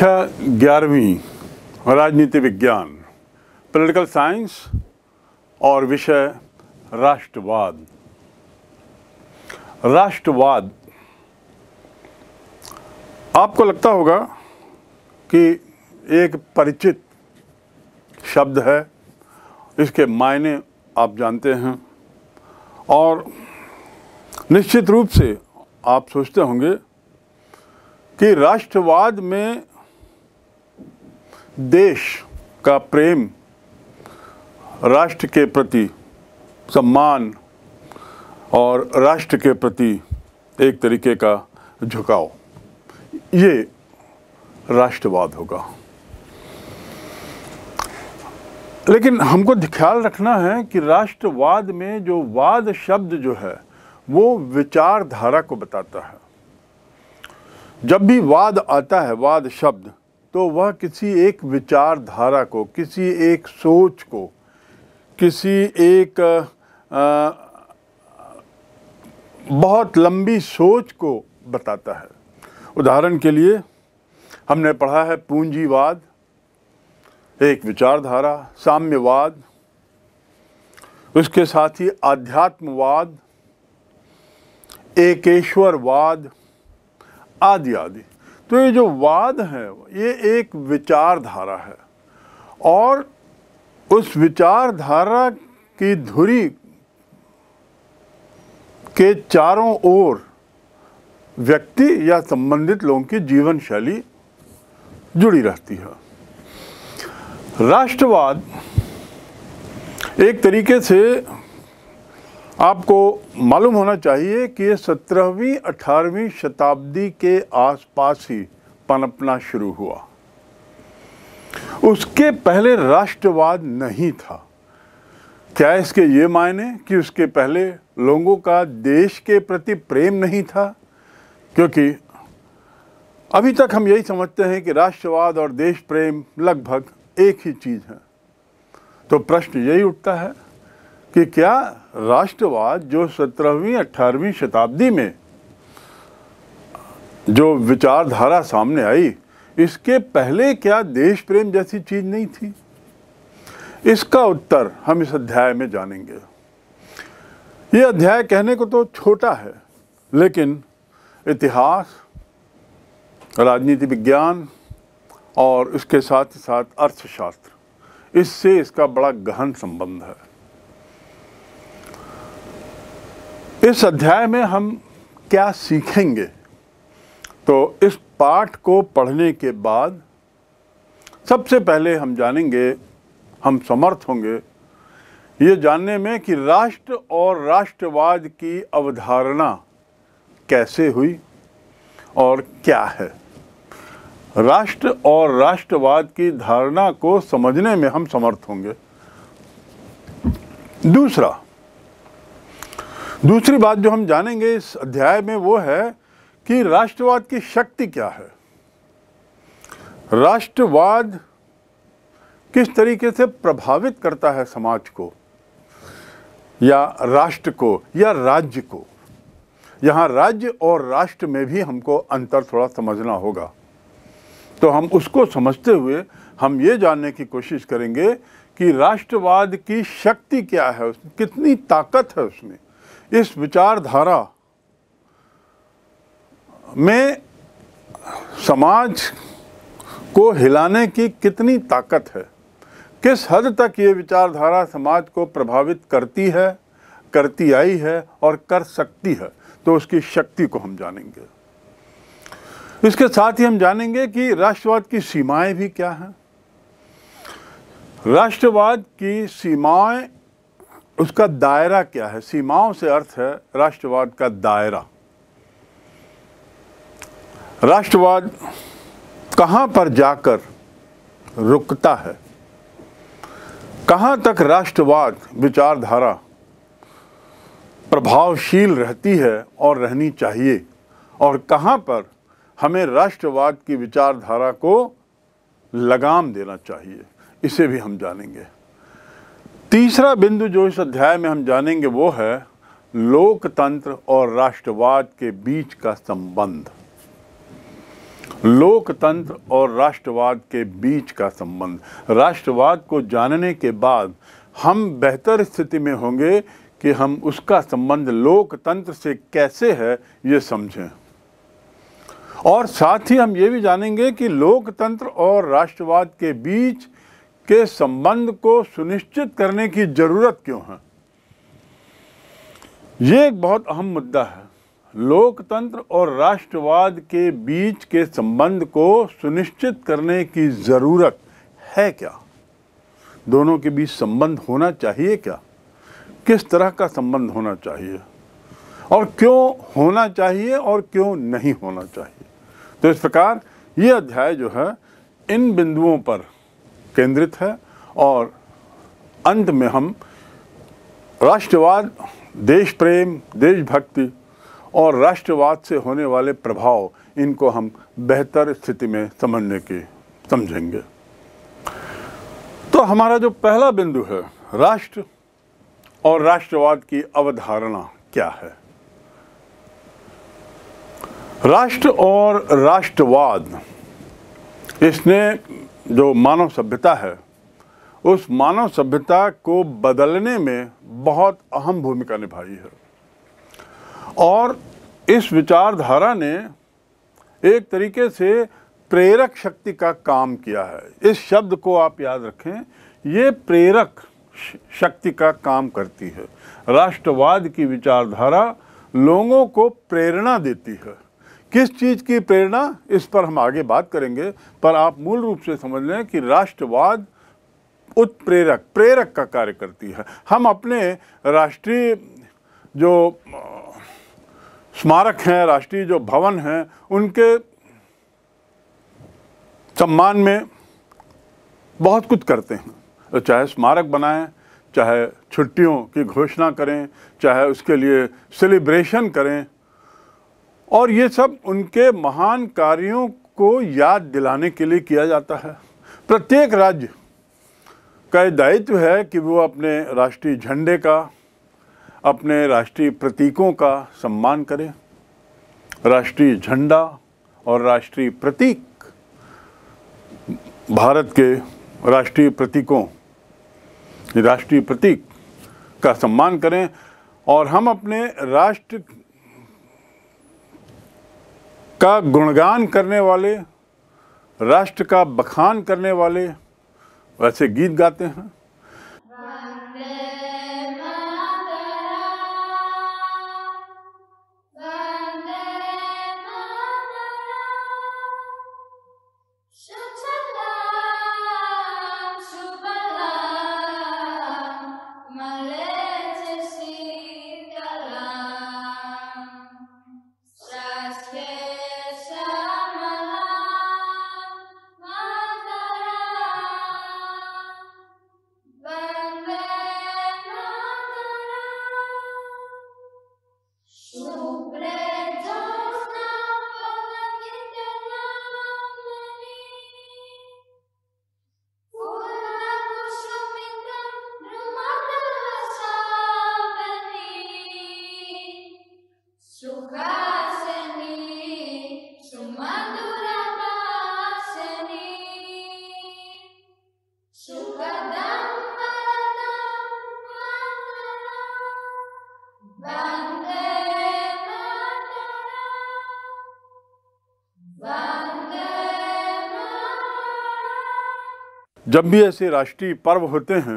कक्षा ग्यारहवीं राजनीति विज्ञान पॉलिटिकल साइंस और विषय राष्ट्रवाद राष्ट्रवाद आपको लगता होगा कि एक परिचित शब्द है इसके मायने आप जानते हैं और निश्चित रूप से आप सोचते होंगे कि राष्ट्रवाद में देश का प्रेम राष्ट्र के प्रति सम्मान और राष्ट्र के प्रति एक तरीके का झुकाव ये राष्ट्रवाद होगा लेकिन हमको ख्याल रखना है कि राष्ट्रवाद में जो वाद शब्द जो है वो विचारधारा को बताता है जब भी वाद आता है वाद शब्द तो वह किसी एक विचारधारा को किसी एक सोच को किसी एक आ, बहुत लंबी सोच को बताता है उदाहरण के लिए हमने पढ़ा है पूंजीवाद एक विचारधारा साम्यवाद उसके साथ ही आध्यात्मवाद एकेश्वरवाद आदि आदि तो ये जो वाद है ये एक विचारधारा है और उस विचारधारा की धुरी के चारों ओर व्यक्ति या संबंधित लोगों की जीवन शैली जुड़ी रहती है राष्ट्रवाद एक तरीके से आपको मालूम होना चाहिए कि सत्रहवीं अठारहवीं शताब्दी के आसपास ही पनपना शुरू हुआ उसके पहले राष्ट्रवाद नहीं था क्या इसके ये मायने कि उसके पहले लोगों का देश के प्रति प्रेम नहीं था क्योंकि अभी तक हम यही समझते हैं कि राष्ट्रवाद और देश प्रेम लगभग एक ही चीज़ है तो प्रश्न यही उठता है कि क्या राष्ट्रवाद जो सत्रहवीं अठारहवीं शताब्दी में जो विचारधारा सामने आई इसके पहले क्या देश प्रेम जैसी चीज़ नहीं थी इसका उत्तर हम इस अध्याय में जानेंगे ये अध्याय कहने को तो छोटा है लेकिन इतिहास राजनीति विज्ञान और इसके साथ ही साथ अर्थशास्त्र इससे इसका बड़ा गहन संबंध है इस अध्याय में हम क्या सीखेंगे तो इस पाठ को पढ़ने के बाद सबसे पहले हम जानेंगे हम समर्थ होंगे ये जानने में कि राष्ट्र और राष्ट्रवाद की अवधारणा कैसे हुई और क्या है राष्ट्र और राष्ट्रवाद की धारणा को समझने में हम समर्थ होंगे दूसरा दूसरी बात जो हम जानेंगे इस अध्याय में वो है कि राष्ट्रवाद की शक्ति क्या है राष्ट्रवाद किस तरीके से प्रभावित करता है समाज को या राष्ट्र को या राज्य को यहाँ राज्य और राष्ट्र में भी हमको अंतर थोड़ा समझना होगा तो हम उसको समझते हुए हम ये जानने की कोशिश करेंगे कि राष्ट्रवाद की शक्ति क्या है उसमें कितनी ताकत है उसमें इस विचारधारा में समाज को हिलाने की कितनी ताकत है किस हद तक ये विचारधारा समाज को प्रभावित करती है करती आई है और कर सकती है तो उसकी शक्ति को हम जानेंगे इसके साथ ही हम जानेंगे कि राष्ट्रवाद की सीमाएं भी क्या हैं राष्ट्रवाद की सीमाएं उसका दायरा क्या है सीमाओं से अर्थ है राष्ट्रवाद का दायरा राष्ट्रवाद कहां पर जाकर रुकता है कहां तक राष्ट्रवाद विचारधारा प्रभावशील रहती है और रहनी चाहिए और कहां पर हमें राष्ट्रवाद की विचारधारा को लगाम देना चाहिए इसे भी हम जानेंगे तीसरा बिंदु जो इस अध्याय में हम जानेंगे वो है लोकतंत्र और राष्ट्रवाद के बीच का संबंध लोकतंत्र और राष्ट्रवाद के बीच का संबंध राष्ट्रवाद को जानने के बाद हम बेहतर स्थिति में होंगे कि हम उसका संबंध लोकतंत्र से कैसे है ये समझें और साथ ही हम ये भी जानेंगे कि लोकतंत्र और राष्ट्रवाद के बीच के संबंध को सुनिश्चित करने की जरूरत क्यों है ये एक बहुत अहम मुद्दा है लोकतंत्र और राष्ट्रवाद के बीच के संबंध को सुनिश्चित करने की जरूरत है क्या दोनों के बीच संबंध होना चाहिए क्या किस तरह का संबंध होना चाहिए और क्यों होना चाहिए और क्यों नहीं होना चाहिए तो इस प्रकार ये अध्याय जो है इन बिंदुओं पर केंद्रित है और अंत में हम राष्ट्रवाद देश प्रेम देशभक्ति और राष्ट्रवाद से होने वाले प्रभाव इनको हम बेहतर स्थिति में समझने की समझेंगे तो हमारा जो पहला बिंदु है राष्ट्र और राष्ट्रवाद की अवधारणा क्या है राष्ट्र और राष्ट्रवाद इसने जो मानव सभ्यता है उस मानव सभ्यता को बदलने में बहुत अहम भूमिका निभाई है और इस विचारधारा ने एक तरीके से प्रेरक शक्ति का काम किया है इस शब्द को आप याद रखें ये प्रेरक शक्ति का काम करती है राष्ट्रवाद की विचारधारा लोगों को प्रेरणा देती है किस चीज़ की प्रेरणा इस पर हम आगे बात करेंगे पर आप मूल रूप से समझ लें कि राष्ट्रवाद उत्प्रेरक प्रेरक का कार्य करती है हम अपने राष्ट्रीय जो स्मारक हैं राष्ट्रीय जो भवन हैं उनके सम्मान में बहुत कुछ करते हैं तो चाहे स्मारक बनाएं चाहे छुट्टियों की घोषणा करें चाहे उसके लिए सेलिब्रेशन करें और ये सब उनके महान कार्यों को याद दिलाने के लिए किया जाता है प्रत्येक राज्य का दायित्व है कि वो अपने राष्ट्रीय झंडे का अपने राष्ट्रीय प्रतीकों का सम्मान करें राष्ट्रीय झंडा और राष्ट्रीय प्रतीक भारत के राष्ट्रीय प्रतीकों राष्ट्रीय प्रतीक का सम्मान करें और हम अपने राष्ट्र का गुणगान करने वाले राष्ट्र का बखान करने वाले वैसे गीत गाते हैं जब भी ऐसे राष्ट्रीय पर्व होते हैं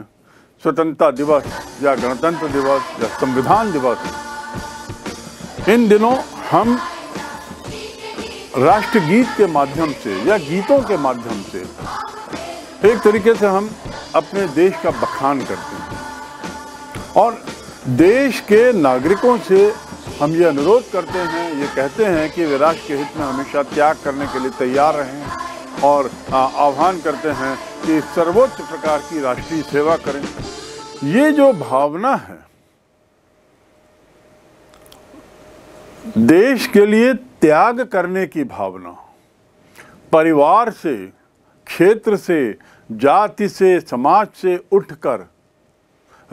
स्वतंत्रता दिवस या गणतंत्र दिवस या संविधान दिवस इन दिनों हम राष्ट्रगीत के माध्यम से या गीतों के माध्यम से एक तरीके से हम अपने देश का बखान करते हैं और देश के नागरिकों से हम ये अनुरोध करते हैं ये कहते हैं कि वे राष्ट्र के हित में हमेशा त्याग करने के लिए तैयार रहें और आह्वान करते हैं कि सर्वोच्च प्रकार की राष्ट्रीय सेवा करें ये जो भावना है देश के लिए त्याग करने की भावना परिवार से क्षेत्र से जाति से समाज से उठकर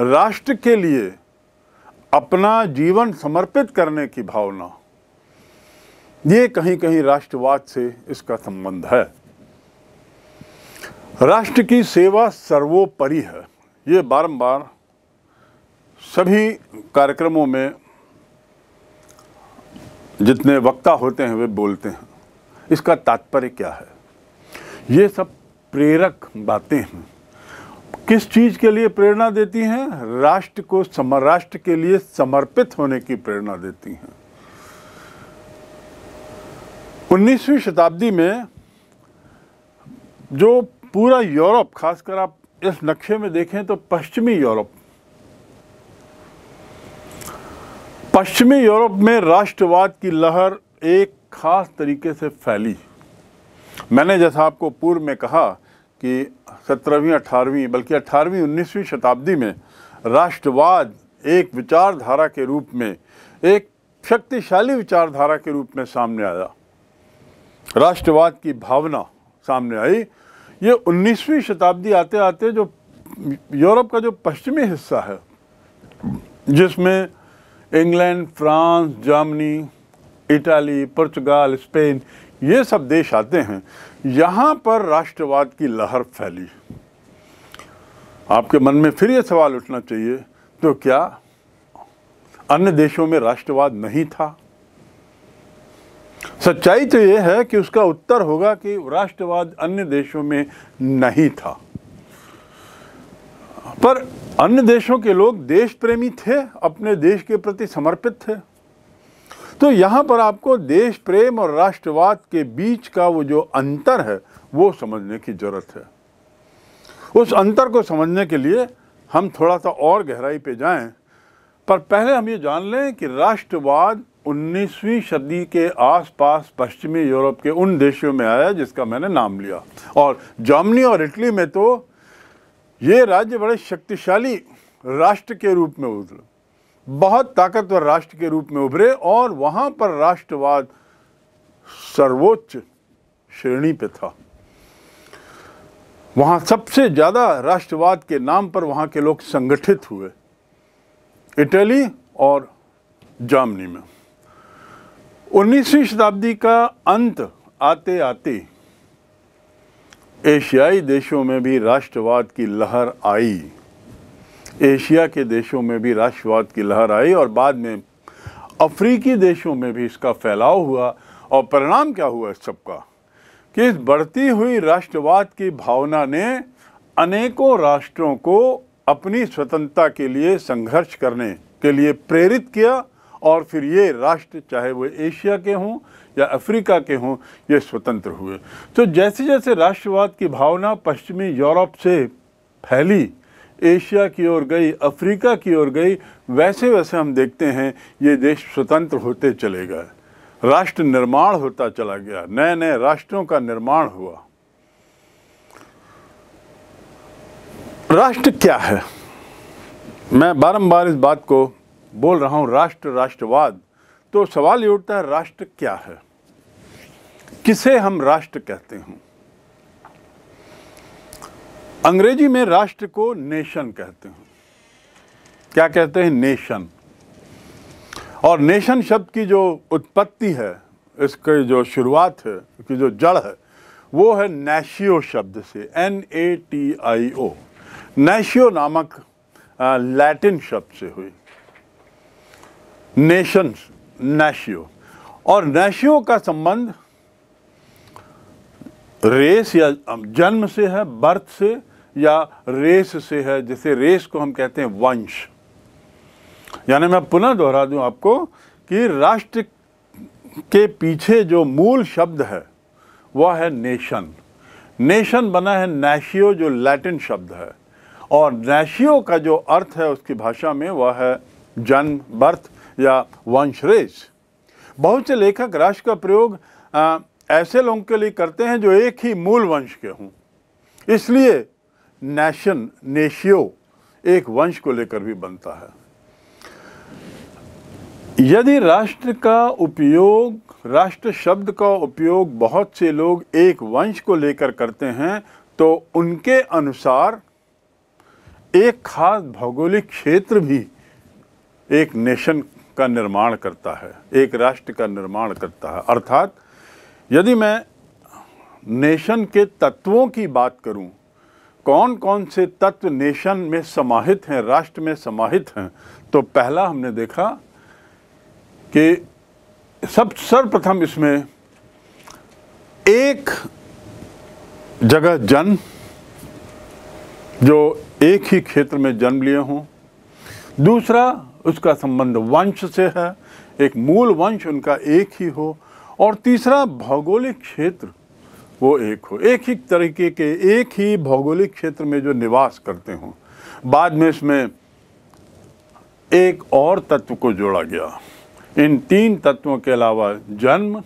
राष्ट्र के लिए अपना जीवन समर्पित करने की भावना ये कहीं कहीं राष्ट्रवाद से इसका संबंध है राष्ट्र की सेवा सर्वोपरि है ये बारंबार सभी कार्यक्रमों में जितने वक्ता होते हैं वे बोलते हैं इसका तात्पर्य क्या है ये सब प्रेरक बातें हैं किस चीज़ के लिए प्रेरणा देती हैं राष्ट्र को समर राष्ट्र के लिए समर्पित होने की प्रेरणा देती हैं 19वीं शताब्दी में जो पूरा यूरोप खासकर आप इस नक्शे में देखें तो पश्चिमी यूरोप पश्चिमी यूरोप में राष्ट्रवाद की लहर एक खास तरीके से फैली मैंने जैसा आपको पूर्व में कहा कि सत्रहवीं अठारहवीं बल्कि अठारहवीं उन्नीसवीं शताब्दी में राष्ट्रवाद एक विचारधारा के रूप में एक शक्तिशाली विचारधारा के रूप में सामने आया राष्ट्रवाद की भावना सामने आई ये 19वीं शताब्दी आते आते जो यूरोप का जो पश्चिमी हिस्सा है जिसमें इंग्लैंड फ्रांस जर्मनी इटाली पुर्तगाल स्पेन ये सब देश आते हैं यहाँ पर राष्ट्रवाद की लहर फैली आपके मन में फिर ये सवाल उठना चाहिए तो क्या अन्य देशों में राष्ट्रवाद नहीं था सच्चाई तो यह है कि उसका उत्तर होगा कि राष्ट्रवाद अन्य देशों में नहीं था पर अन्य देशों के लोग देश प्रेमी थे अपने देश के प्रति समर्पित थे तो यहां पर आपको देश प्रेम और राष्ट्रवाद के बीच का वो जो अंतर है वो समझने की ज़रूरत है उस अंतर को समझने के लिए हम थोड़ा सा और गहराई पे जाएं पर पहले हम ये जान लें कि राष्ट्रवाद 19वीं सदी के आसपास पश्चिमी यूरोप के उन देशों में आया जिसका मैंने नाम लिया और जर्मनी और इटली में तो ये राज्य बड़े शक्तिशाली राष्ट्र के रूप में उभरे बहुत ताकतवर राष्ट्र के रूप में उभरे और वहाँ पर राष्ट्रवाद सर्वोच्च श्रेणी पे था वहाँ सबसे ज़्यादा राष्ट्रवाद के नाम पर वहाँ के लोग संगठित हुए इटली और जर्मनी में 19वीं शताब्दी का अंत आते आते एशियाई देशों में भी राष्ट्रवाद की लहर आई एशिया के देशों में भी राष्ट्रवाद की लहर आई और बाद में अफ्रीकी देशों में भी इसका फैलाव हुआ और परिणाम क्या हुआ इस सबका कि इस बढ़ती हुई राष्ट्रवाद की भावना ने अनेकों राष्ट्रों को अपनी स्वतंत्रता के लिए संघर्ष करने के लिए प्रेरित किया और फिर ये राष्ट्र चाहे वो एशिया के हों या अफ्रीका के हों ये स्वतंत्र हुए तो जैसे जैसे राष्ट्रवाद की भावना पश्चिमी यूरोप से फैली एशिया की ओर गई अफ्रीका की ओर गई वैसे वैसे हम देखते हैं ये देश स्वतंत्र होते चले गए राष्ट्र निर्माण होता चला गया नए नए राष्ट्रों का निर्माण हुआ राष्ट्र क्या है मैं बारंबार इस बात को बोल रहा हूँ राष्ट्र राष्ट्रवाद तो सवाल ये उठता है राष्ट्र क्या है किसे हम राष्ट्र कहते हैं अंग्रेजी में राष्ट्र को नेशन कहते हैं क्या कहते हैं नेशन और नेशन शब्द की जो उत्पत्ति है इसकी जो शुरुआत है इसकी जो जड़ है वो है नेशियो शब्द से एन ए टी आई ओ नेशियो नामक लैटिन शब्द से हुई नेशंस नेशियो और नेशियो का संबंध रेस या जन्म से है बर्थ से या रेस से है जैसे रेस को हम कहते हैं वंश यानी मैं पुनः दोहरा दूं आपको कि राष्ट्र के पीछे जो मूल शब्द है वह है नेशन नेशन बना है नेशियो जो लैटिन शब्द है और नेशियो का जो अर्थ है उसकी भाषा में वह है जन्म बर्थ या वंशरेश बहुत से लेखक राष्ट्र का प्रयोग आ, ऐसे लोगों के लिए करते हैं जो एक ही मूल वंश के हों इसलिए नेशन नेशियो एक वंश को लेकर भी बनता है यदि राष्ट्र का उपयोग राष्ट्र शब्द का उपयोग बहुत से लोग एक वंश को लेकर करते हैं तो उनके अनुसार एक खास भौगोलिक क्षेत्र भी एक नेशन का निर्माण करता है एक राष्ट्र का निर्माण करता है अर्थात यदि मैं नेशन के तत्वों की बात करूं कौन कौन से तत्व नेशन में समाहित हैं राष्ट्र में समाहित हैं तो पहला हमने देखा कि सब सर्वप्रथम इसमें एक जगह जन जो एक ही क्षेत्र में जन्म लिए हों दूसरा उसका संबंध वंश से है एक मूल वंश उनका एक ही हो और तीसरा भौगोलिक क्षेत्र वो एक हो एक ही तरीके के एक ही भौगोलिक क्षेत्र में जो निवास करते हों बाद में इसमें एक और तत्व को जोड़ा गया इन तीन तत्वों के अलावा जन्म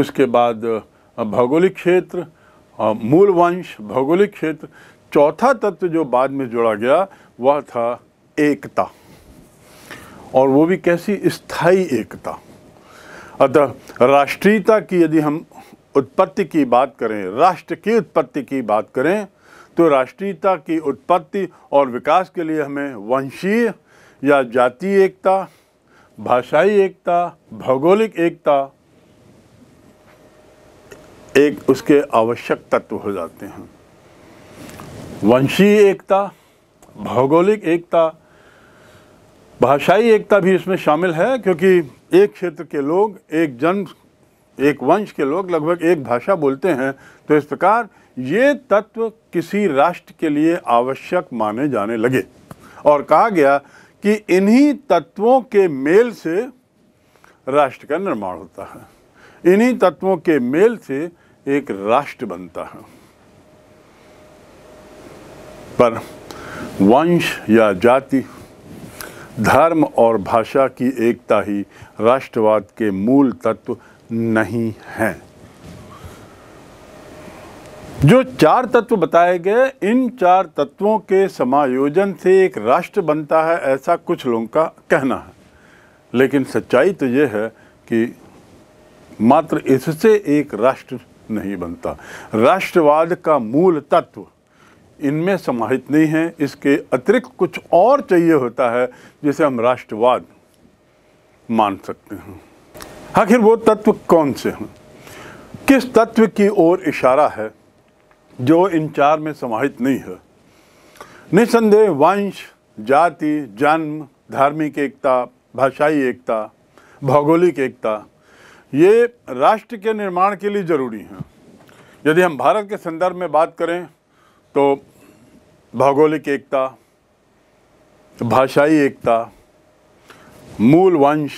उसके बाद भौगोलिक क्षेत्र मूल वंश भौगोलिक क्षेत्र चौथा तत्व जो बाद में जोड़ा गया वह था एकता और वो भी कैसी स्थायी एकता अतः राष्ट्रीयता की यदि हम उत्पत्ति की बात करें राष्ट्र की उत्पत्ति की बात करें तो राष्ट्रीयता की उत्पत्ति और विकास के लिए हमें वंशीय या जातीय एकता भाषाई एकता भौगोलिक एकता एक उसके आवश्यक तत्व हो जाते हैं वंशीय एकता भौगोलिक एकता भाषाई एकता भी इसमें शामिल है क्योंकि एक क्षेत्र के लोग एक जन्म एक वंश के लोग लगभग एक भाषा बोलते हैं तो इस प्रकार ये तत्व किसी राष्ट्र के लिए आवश्यक माने जाने लगे और कहा गया कि इन्हीं तत्वों के मेल से राष्ट्र का निर्माण होता है इन्हीं तत्वों के मेल से एक राष्ट्र बनता है पर वंश या जाति धर्म और भाषा की एकता ही राष्ट्रवाद के मूल तत्व नहीं हैं जो चार तत्व बताए गए इन चार तत्वों के समायोजन से एक राष्ट्र बनता है ऐसा कुछ लोगों का कहना है लेकिन सच्चाई तो यह है कि मात्र इससे एक राष्ट्र नहीं बनता राष्ट्रवाद का मूल तत्व इनमें समाहित नहीं है इसके अतिरिक्त कुछ और चाहिए होता है जिसे हम राष्ट्रवाद मान सकते हैं आखिर वो तत्व कौन से हैं किस तत्व की ओर इशारा है जो इन चार में समाहित नहीं है निसंदेह वंश जाति जन्म धार्मिक एकता भाषाई एकता भौगोलिक एकता ये राष्ट्र के निर्माण के लिए ज़रूरी हैं यदि हम भारत के संदर्भ में बात करें तो भौगोलिक एकता भाषाई एकता मूल वंश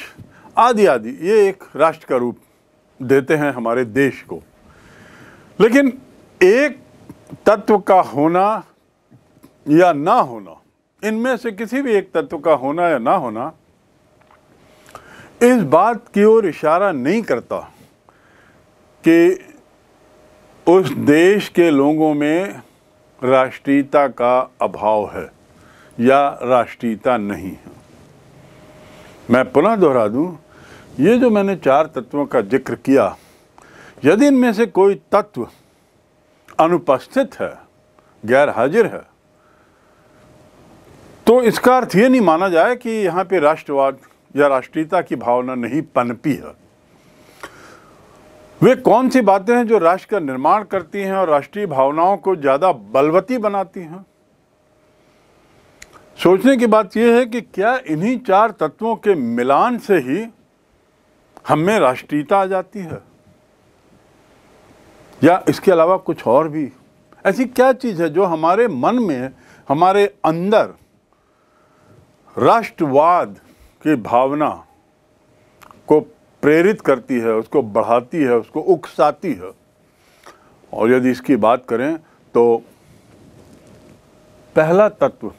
आदि आदि ये एक राष्ट्र का रूप देते हैं हमारे देश को लेकिन एक तत्व का होना या ना होना इनमें से किसी भी एक तत्व का होना या ना होना इस बात की ओर इशारा नहीं करता कि उस देश के लोगों में राष्ट्रीयता का अभाव है या राष्ट्रीयता नहीं है मैं पुनः दोहरा दूं ये जो मैंने चार तत्वों का जिक्र किया यदि इनमें से कोई तत्व अनुपस्थित है गैर हाजिर है तो इसका अर्थ ये नहीं माना जाए कि यहाँ पे राष्ट्रवाद या राष्ट्रीयता की भावना नहीं पनपी है वे कौन सी बातें हैं जो राष्ट्र का निर्माण करती हैं और राष्ट्रीय भावनाओं को ज़्यादा बलवती बनाती हैं सोचने की बात यह है कि क्या इन्हीं चार तत्वों के मिलान से ही हम में राष्ट्रीयता आ जाती है या इसके अलावा कुछ और भी ऐसी क्या चीज़ है जो हमारे मन में हमारे अंदर राष्ट्रवाद की भावना को प्रेरित करती है उसको बढ़ाती है उसको उकसाती है और यदि इसकी बात करें तो पहला तत्व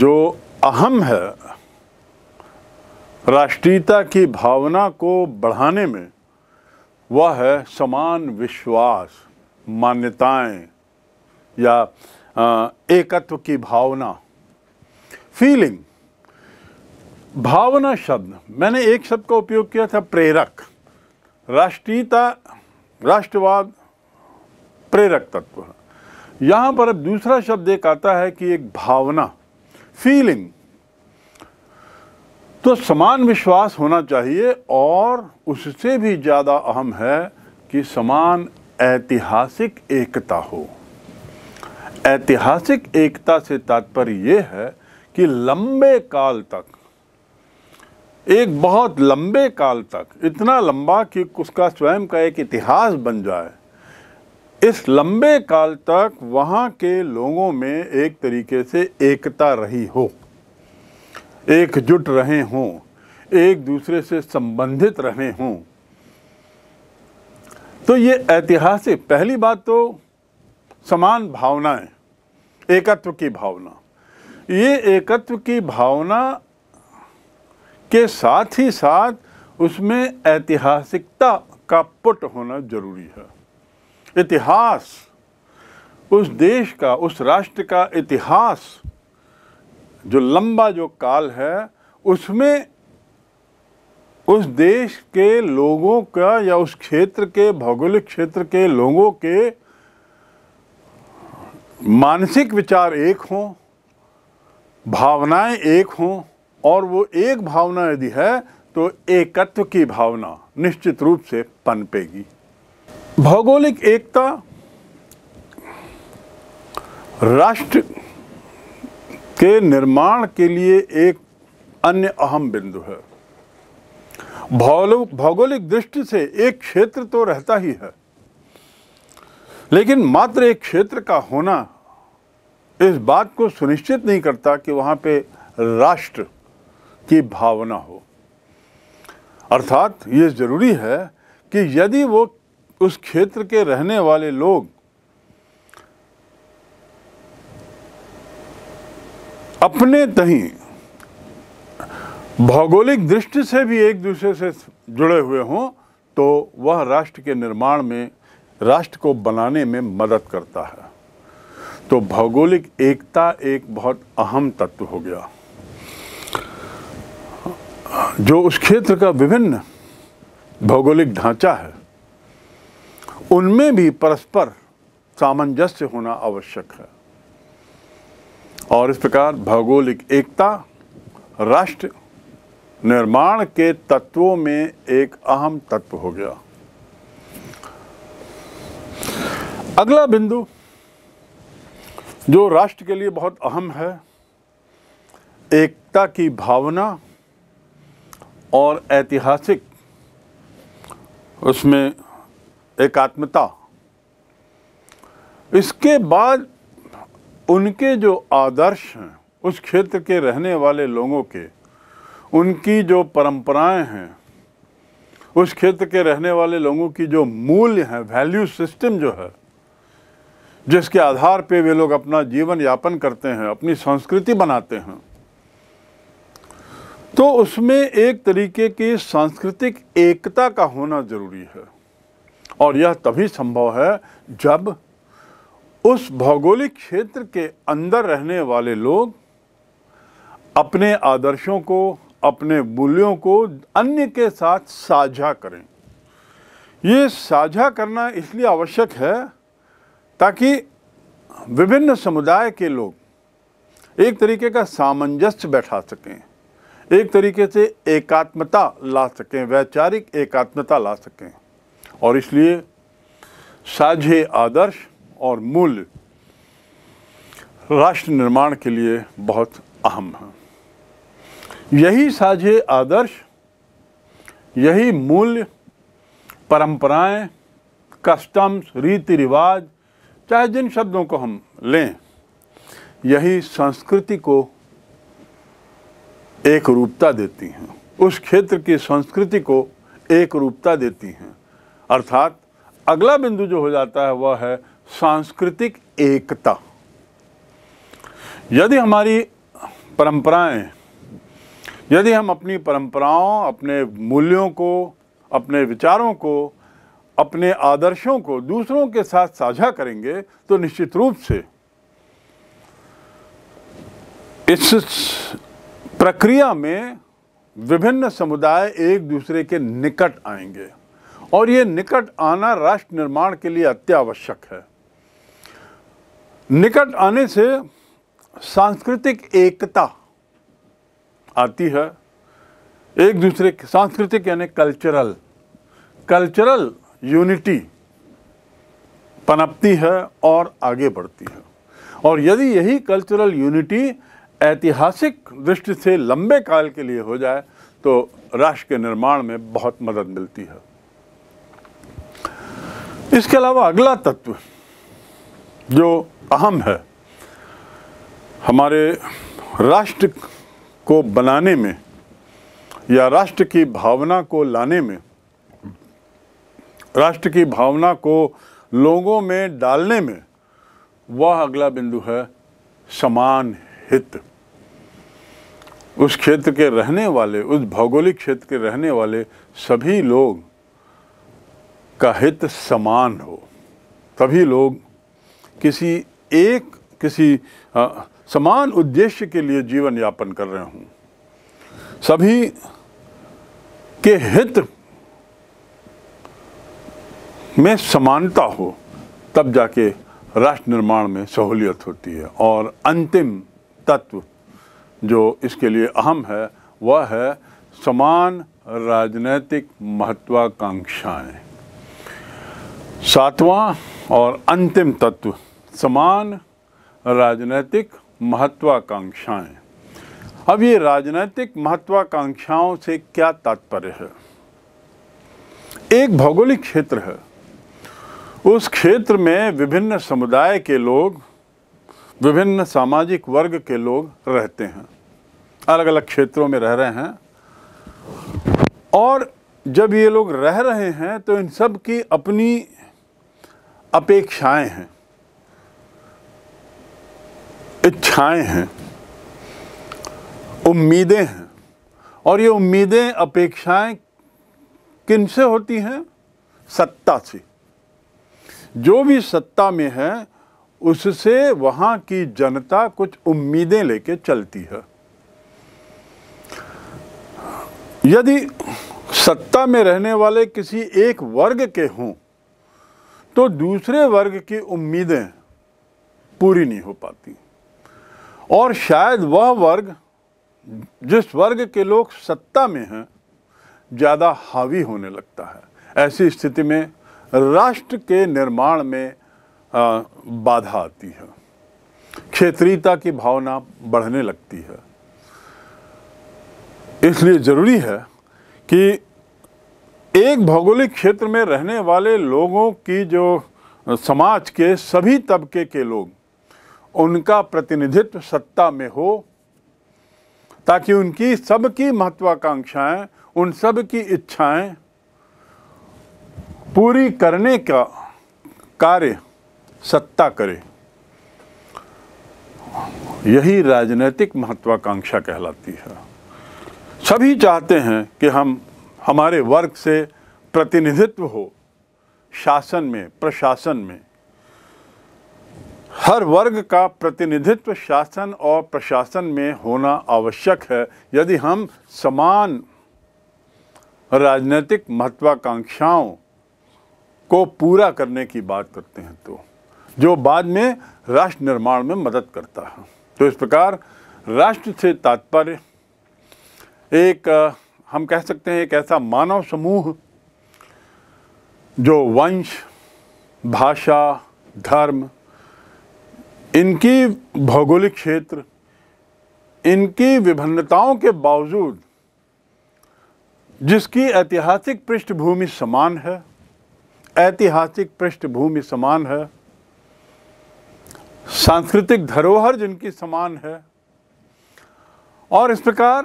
जो अहम है राष्ट्रीयता की भावना को बढ़ाने में वह है समान विश्वास मान्यताएं या एकत्व की भावना फीलिंग भावना शब्द मैंने एक शब्द का उपयोग किया था प्रेरक राष्ट्रीयता राष्ट्रवाद प्रेरक तत्व यहां पर अब दूसरा शब्द एक आता है कि एक भावना फीलिंग तो समान विश्वास होना चाहिए और उससे भी ज़्यादा अहम है कि समान ऐतिहासिक एकता हो ऐतिहासिक एकता से तात्पर्य यह है कि लंबे काल तक एक बहुत लंबे काल तक इतना लंबा कि उसका स्वयं का एक इतिहास बन जाए इस लंबे काल तक वहाँ के लोगों में एक तरीके से एकता रही हो एकजुट रहे हों एक दूसरे से संबंधित रहे हों तो ये ऐतिहासिक पहली बात तो समान भावनाएं एकत्व की भावना ये एकत्व की भावना के साथ ही साथ उसमें ऐतिहासिकता का पुट होना जरूरी है इतिहास उस देश का उस राष्ट्र का इतिहास जो लंबा जो काल है उसमें उस देश के लोगों का या उस क्षेत्र के भौगोलिक क्षेत्र के लोगों के मानसिक विचार एक हों भावनाएं एक हों और वो एक भावना यदि है तो एकत्व की भावना निश्चित रूप से पनपेगी भौगोलिक एकता राष्ट्र के निर्माण के लिए एक अन्य अहम बिंदु है भौगोलिक दृष्टि से एक क्षेत्र तो रहता ही है लेकिन मात्र एक क्षेत्र का होना इस बात को सुनिश्चित नहीं करता कि वहां पे राष्ट्र की भावना हो अर्थात ये ज़रूरी है कि यदि वो उस क्षेत्र के रहने वाले लोग अपने तही भौगोलिक दृष्टि से भी एक दूसरे से जुड़े हुए हों तो वह राष्ट्र के निर्माण में राष्ट्र को बनाने में मदद करता है तो भौगोलिक एकता एक बहुत अहम तत्व हो गया जो उस क्षेत्र का विभिन्न भौगोलिक ढांचा है उनमें भी परस्पर सामंजस्य होना आवश्यक है और इस प्रकार भौगोलिक एकता राष्ट्र निर्माण के तत्वों में एक अहम तत्व हो गया अगला बिंदु जो राष्ट्र के लिए बहुत अहम है एकता की भावना और ऐतिहासिक उसमें एकात्मता इसके बाद उनके जो आदर्श हैं उस क्षेत्र के रहने वाले लोगों के उनकी जो परंपराएं हैं उस क्षेत्र के रहने वाले लोगों की जो मूल्य हैं वैल्यू सिस्टम जो है जिसके आधार पे वे लोग अपना जीवन यापन करते हैं अपनी संस्कृति बनाते हैं तो उसमें एक तरीके की सांस्कृतिक एकता का होना जरूरी है और यह तभी संभव है जब उस भौगोलिक क्षेत्र के अंदर रहने वाले लोग अपने आदर्शों को अपने मूल्यों को अन्य के साथ साझा करें ये साझा करना इसलिए आवश्यक है ताकि विभिन्न समुदाय के लोग एक तरीके का सामंजस्य बैठा सकें एक तरीके से एकात्मता ला सकें वैचारिक एकात्मता ला सकें और इसलिए साझे आदर्श और मूल्य राष्ट्र निर्माण के लिए बहुत अहम है यही साझे आदर्श यही मूल्य परंपराएं, कस्टम्स रीति रिवाज चाहे जिन शब्दों को हम लें यही संस्कृति को एक रूपता देती हैं उस क्षेत्र की संस्कृति को एक रूपता देती हैं अर्थात अगला बिंदु जो हो जाता है वह है सांस्कृतिक एकता यदि हमारी परंपराएं यदि हम अपनी परंपराओं अपने मूल्यों को अपने विचारों को अपने आदर्शों को दूसरों के साथ साझा करेंगे तो निश्चित रूप से इस प्रक्रिया में विभिन्न समुदाय एक दूसरे के निकट आएंगे और ये निकट आना राष्ट्र निर्माण के लिए अत्यावश्यक है निकट आने से सांस्कृतिक एकता आती है एक दूसरे के सांस्कृतिक यानी कल्चरल कल्चरल यूनिटी पनपती है और आगे बढ़ती है और यदि यही कल्चरल यूनिटी ऐतिहासिक दृष्टि से लंबे काल के लिए हो जाए तो राष्ट्र के निर्माण में बहुत मदद मिलती है इसके अलावा अगला तत्व जो अहम है हमारे राष्ट्र को बनाने में या राष्ट्र की भावना को लाने में राष्ट्र की भावना को लोगों में डालने में वह अगला बिंदु है समान हित उस क्षेत्र के रहने वाले उस भौगोलिक क्षेत्र के रहने वाले सभी लोग का हित समान हो सभी लोग किसी एक किसी आ, समान उद्देश्य के लिए जीवन यापन कर रहे हों सभी के हित में समानता हो तब जाके राष्ट्र निर्माण में सहूलियत होती है और अंतिम तत्व जो इसके लिए अहम है वह है समान राजनीतिक महत्वाकांक्षाएं सातवां और अंतिम तत्व समान राजनीतिक महत्वाकांक्षाएं अब ये राजनीतिक महत्वाकांक्षाओं से क्या तात्पर्य है एक भौगोलिक क्षेत्र है उस क्षेत्र में विभिन्न समुदाय के लोग विभिन्न सामाजिक वर्ग के लोग रहते हैं अलग अलग क्षेत्रों में रह रहे हैं और जब ये लोग रह रहे हैं तो इन सब की अपनी अपेक्षाएं हैं इच्छाएं हैं उम्मीदें हैं और ये उम्मीदें अपेक्षाएं किन से होती हैं सत्ता से जो भी सत्ता में है उससे वहां की जनता कुछ उम्मीदें लेके चलती है यदि सत्ता में रहने वाले किसी एक वर्ग के हों तो दूसरे वर्ग की उम्मीदें पूरी नहीं हो पाती और शायद वह वर्ग जिस वर्ग के लोग सत्ता में हैं ज़्यादा हावी होने लगता है ऐसी स्थिति में राष्ट्र के निर्माण में बाधा आती है क्षेत्रीयता की भावना बढ़ने लगती है इसलिए ज़रूरी है कि एक भौगोलिक क्षेत्र में रहने वाले लोगों की जो समाज के सभी तबके के लोग उनका प्रतिनिधित्व सत्ता में हो ताकि उनकी सबकी महत्वाकांक्षाएं उन सब की इच्छाएं पूरी करने का कार्य सत्ता करे यही राजनीतिक महत्वाकांक्षा कहलाती है सभी चाहते हैं कि हम हमारे वर्ग से प्रतिनिधित्व हो शासन में प्रशासन में हर वर्ग का प्रतिनिधित्व शासन और प्रशासन में होना आवश्यक है यदि हम समान राजनीतिक महत्वाकांक्षाओं को पूरा करने की बात करते हैं तो जो बाद में राष्ट्र निर्माण में मदद करता है तो इस प्रकार राष्ट्र से तात्पर्य एक हम कह सकते हैं एक ऐसा मानव समूह जो वंश भाषा धर्म इनकी भौगोलिक क्षेत्र इनकी विभिन्नताओं के बावजूद जिसकी ऐतिहासिक पृष्ठभूमि समान है ऐतिहासिक पृष्ठभूमि समान है सांस्कृतिक धरोहर जिनकी समान है और इस प्रकार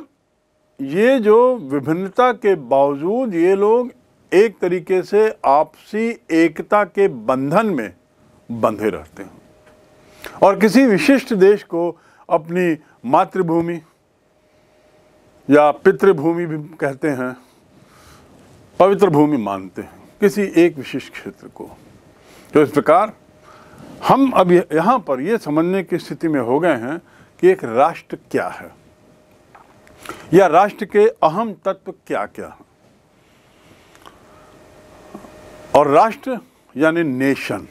ये जो विभिन्नता के बावजूद ये लोग एक तरीके से आपसी एकता के बंधन में बंधे रहते हैं और किसी विशिष्ट देश को अपनी मातृभूमि या पितृभूमि भी कहते हैं पवित्र भूमि मानते हैं किसी एक विशिष्ट क्षेत्र को तो इस प्रकार हम अब यहाँ पर ये समझने की स्थिति में हो गए हैं कि एक राष्ट्र क्या है या राष्ट्र के अहम तत्व क्या क्या हैं और राष्ट्र यानी नेशन